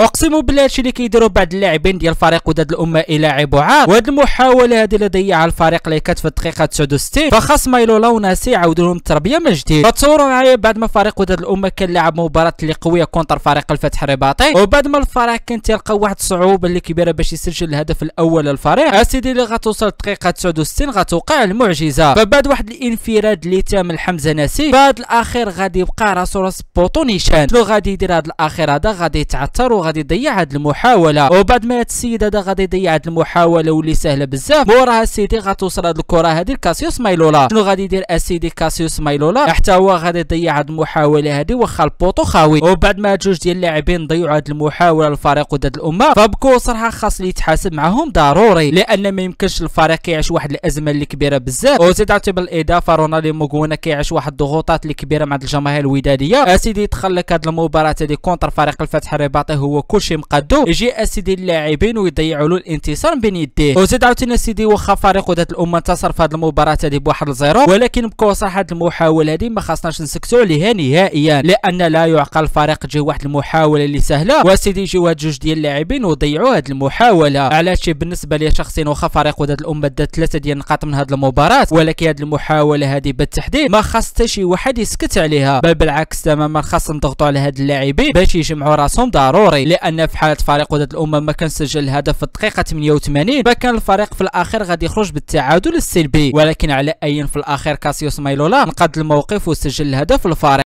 اقسم بالله هادشي اللي كيديروا بعض اللاعبين ديال فريق وداد الامه لاعب وعار وهاد المحاوله هادي اللي ضيعها الفريق اللي كانت في الدقيقه 69 فخاص مايلو وناسي عاودوا لهم التربيه من جديد فتصوروا معايا بعد ما فريق وداد الامه كان لعب مباراه اللي قويه كونتر فريق الفتح الرباطي وبعد ما الفريق كان تيلقى واحد الصعوبه اللي كبيره باش يسجل الهدف الاول للفريق اسيدي اللي غتوصل الدقيقه 69 غتوقع المعجزه فبعد واحد الانفراد اللي تام الحمزه ناسي بعد الاخير غادي يبقى راسو راس بوطو نيشان شنو غادي يدير هذا الاخير هذا غادي يتعثر غادي يضيع هاد المحاوله وبعد ما هاد السيد هذا غادي يضيع هاد المحاوله واللي سهله بزاف موراها سيدي غتوصل هاد الكره هادي لكاسيوس مايلولا شنو غادي يدير اسيدي كاسيوس مايلولا حتى هو غادي يضيع هاد المحاوله هادي واخا البوطو خاوي وبعد ما هاد جوج ديال اللاعبين ضيعوا هاد المحاوله الفريق وداد الامه فبكو صراحه خاص اللي يتحاسب معاهم ضروري لان ما يمكنش الفريق يعيش واحد الازمه اللي كبيره بزاف وزيد بالاضافه رونالدو موغونا كيعيش واحد الضغوطات اللي كبيره مع الجماهير الوداديه السيدي دخل لك المباراه هذه كونتر فريق الفتح الرباطي هو وكلشي مقادو يجي اسيدي اللاعبين ويضيعوا له الانتصار بين يديه وزيد عاوتاني اسيدي واخا فريق وداد الامه انتصر في هذه المباراه هذه بواحد الزيرو ولكن بقوا هذه المحاوله هذه ما خاصناش نسكتوا عليها نهائيا لان لا يعقل فريق جي واحد المحاوله اللي سهله واسيدي يجيو هاد جوج ديال اللاعبين وضيعوا هذه المحاوله على شي بالنسبه لي شخصيا واخا فريق وداد الامه دات ثلاثه ديال النقاط من هذه المباراه ولكن هذه المحاوله هذه بالتحديد ما خاص حتى شي واحد يسكت عليها بل بالعكس تماما خاص نضغطوا على هاد اللاعبين باش يجمعوا راسهم ضروري الماضي طيب. لان في حاله فريق وداد الامم ما كان سجل الهدف في الدقيقه 88 فكان الفريق في الاخير غادي يخرج بالتعادل السلبي ولكن على اي في الاخير كاسيوس مايلولا نقد الموقف وسجل الهدف الفريق